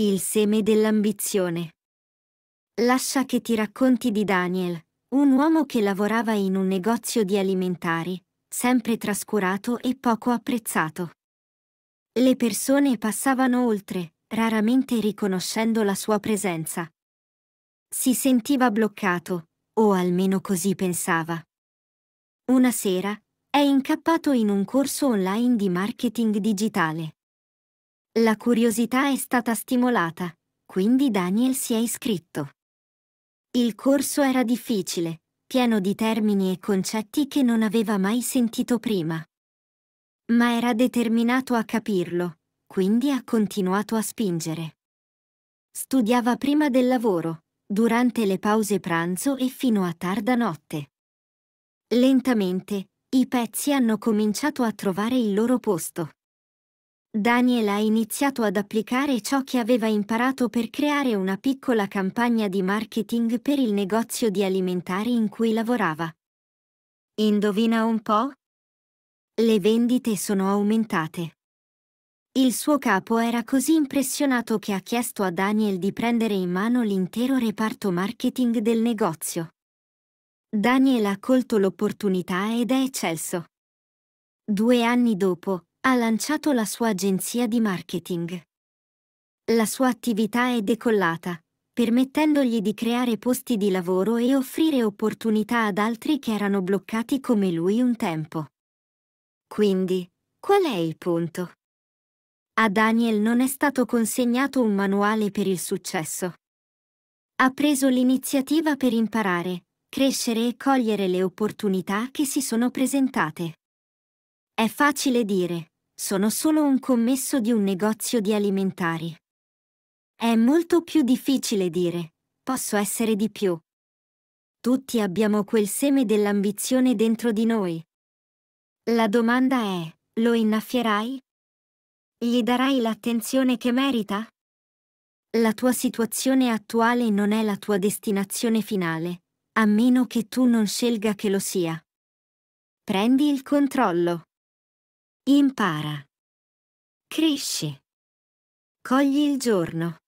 Il seme dell'ambizione. Lascia che ti racconti di Daniel, un uomo che lavorava in un negozio di alimentari, sempre trascurato e poco apprezzato. Le persone passavano oltre, raramente riconoscendo la sua presenza. Si sentiva bloccato, o almeno così pensava. Una sera, è incappato in un corso online di marketing digitale. La curiosità è stata stimolata, quindi Daniel si è iscritto. Il corso era difficile, pieno di termini e concetti che non aveva mai sentito prima. Ma era determinato a capirlo, quindi ha continuato a spingere. Studiava prima del lavoro, durante le pause pranzo e fino a tarda notte. Lentamente, i pezzi hanno cominciato a trovare il loro posto. Daniel ha iniziato ad applicare ciò che aveva imparato per creare una piccola campagna di marketing per il negozio di alimentari in cui lavorava. Indovina un po'? Le vendite sono aumentate. Il suo capo era così impressionato che ha chiesto a Daniel di prendere in mano l'intero reparto marketing del negozio. Daniel ha colto l'opportunità ed è eccelso. Due anni dopo, ha lanciato la sua agenzia di marketing. La sua attività è decollata, permettendogli di creare posti di lavoro e offrire opportunità ad altri che erano bloccati come lui un tempo. Quindi, qual è il punto? A Daniel non è stato consegnato un manuale per il successo. Ha preso l'iniziativa per imparare, crescere e cogliere le opportunità che si sono presentate. È facile dire, sono solo un commesso di un negozio di alimentari. È molto più difficile dire, posso essere di più. Tutti abbiamo quel seme dell'ambizione dentro di noi. La domanda è, lo innaffierai? Gli darai l'attenzione che merita? La tua situazione attuale non è la tua destinazione finale, a meno che tu non scelga che lo sia. Prendi il controllo. Impara. Cresci. Cogli il giorno.